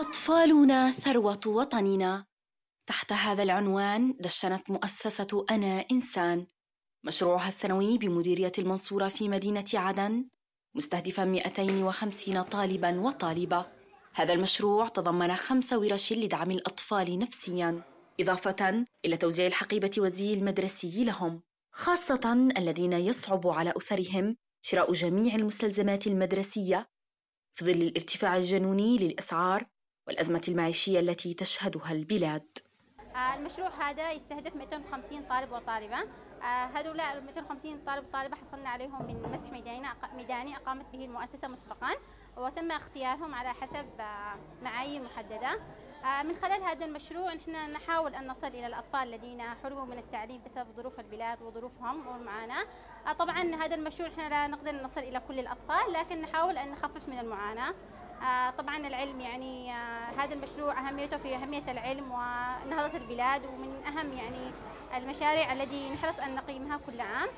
أطفالنا ثروة وطننا تحت هذا العنوان دشنت مؤسسة أنا إنسان مشروعها السنوي بمديرية المنصورة في مدينة عدن مستهدفا 250 طالبا وطالبة هذا المشروع تضمن خمس ورش لدعم الأطفال نفسيا إضافة إلى توزيع الحقيبة والزي المدرسي لهم خاصة الذين يصعب على أسرهم شراء جميع المستلزمات المدرسية في ظل الارتفاع الجنوني للأسعار والأزمة المعيشية التي تشهدها البلاد المشروع هذا يستهدف 250 طالب وطالبة آه، هذول ال 250 طالب وطالبة حصلنا عليهم من مسح ميداني ميداني أقامت به المؤسسة مسبقا وتم اختيارهم على حسب آه، معايير محددة آه، من خلال هذا المشروع نحن نحاول أن نصل إلى الأطفال الذين حرموا من التعليم بسبب ظروف البلاد وظروفهم والمعاناة طبعا هذا المشروع نحن لا نقدر نصل إلى كل الأطفال لكن نحاول أن نخفف من المعاناة آه، طبعا العلم يعني آه، هذا المشروع اهميته في اهميه العلم ونهضه البلاد ومن اهم يعني المشاريع التي نحرص ان نقيمها كل عام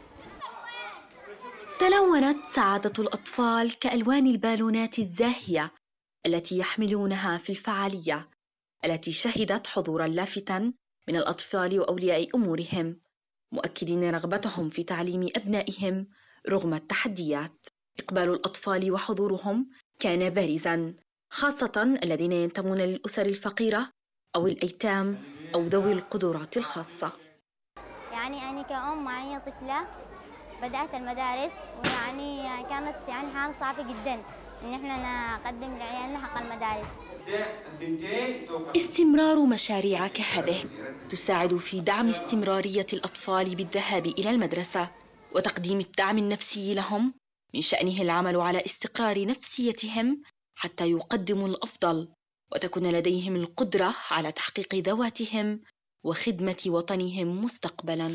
تلونت سعادة الأطفال كألوان البالونات الزاهية التي يحملونها في الفعالية التي شهدت حضورا لافتا من الأطفال وأولياء أمورهم مؤكدين رغبتهم في تعليم أبنائهم رغم التحديات إقبال الأطفال وحضورهم كان بارزا خاصة الذين ينتمون للأسر الفقيرة أو الأيتام أو ذوي القدرات الخاصة يعني أنا كأم معي طفلة بدأت المدارس ويعني كانت يعني حالة صعبة جدا إن إحنا نقدم لعيالنا حق المدارس استمرار مشاريع كهذه تساعد في دعم استمرارية الأطفال بالذهاب إلى المدرسة وتقديم الدعم النفسي لهم من شأنه العمل على استقرار نفسيتهم حتى يقدموا الأفضل وتكون لديهم القدرة على تحقيق ذواتهم وخدمة وطنهم مستقبلاً